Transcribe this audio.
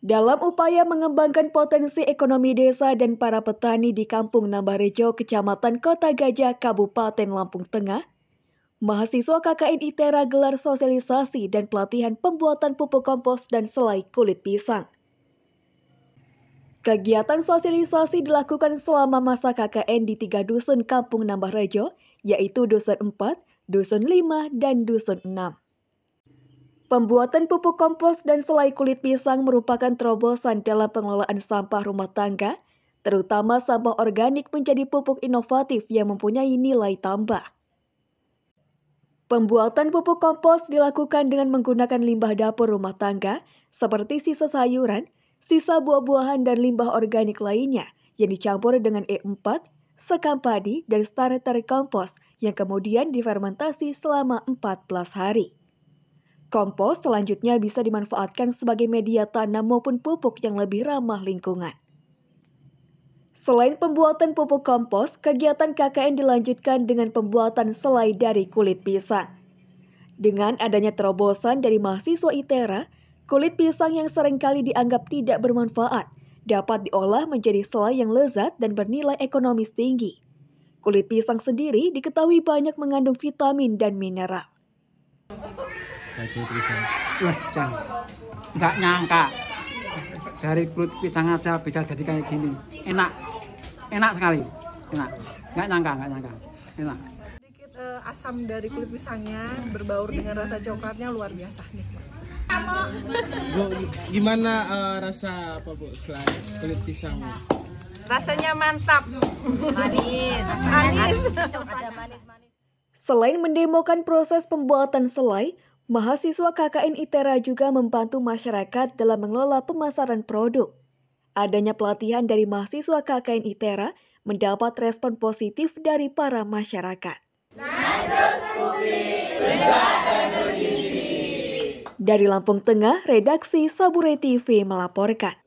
Dalam upaya mengembangkan potensi ekonomi desa dan para petani di Kampung Nambarejo, Kecamatan Kota Gajah, Kabupaten Lampung Tengah, mahasiswa KKN ITERA gelar sosialisasi dan pelatihan pembuatan pupuk kompos dan selai kulit pisang. Kegiatan sosialisasi dilakukan selama masa KKN di tiga dusun Kampung Nambarejo, yaitu Dusun 4, Dusun 5, dan Dusun 6. Pembuatan pupuk kompos dan selai kulit pisang merupakan terobosan dalam pengelolaan sampah rumah tangga, terutama sampah organik menjadi pupuk inovatif yang mempunyai nilai tambah. Pembuatan pupuk kompos dilakukan dengan menggunakan limbah dapur rumah tangga, seperti sisa sayuran, sisa buah-buahan dan limbah organik lainnya yang dicampur dengan E4, sekam padi, dan starter kompos yang kemudian difermentasi selama 14 hari. Kompos selanjutnya bisa dimanfaatkan sebagai media tanam maupun pupuk yang lebih ramah lingkungan. Selain pembuatan pupuk kompos, kegiatan KKN dilanjutkan dengan pembuatan selai dari kulit pisang. Dengan adanya terobosan dari mahasiswa ITERA, kulit pisang yang seringkali dianggap tidak bermanfaat dapat diolah menjadi selai yang lezat dan bernilai ekonomis tinggi. Kulit pisang sendiri diketahui banyak mengandung vitamin dan mineral sebagai pisang. Wah, jang, Enggak nyangka. Dari kulit pisang aja bisa jadi kayak gini. Enak. Enak sekali. Enak. Enggak nyangka, enggak nyangka. Enak. Sedikit uh, asam dari kulit pisangnya berbaur dengan rasa coklatnya luar biasa nih. Bu, gimana uh, rasa apa Bu selain kulit pisang? Rasanya mantap. Manis. manis-manis. Selain mendemokan proses pembuatan selai, Mahasiswa KKN ITERA juga membantu masyarakat dalam mengelola pemasaran produk. Adanya pelatihan dari mahasiswa KKN ITERA mendapat respon positif dari para masyarakat. Dari Lampung Tengah, redaksi Sabure TV melaporkan.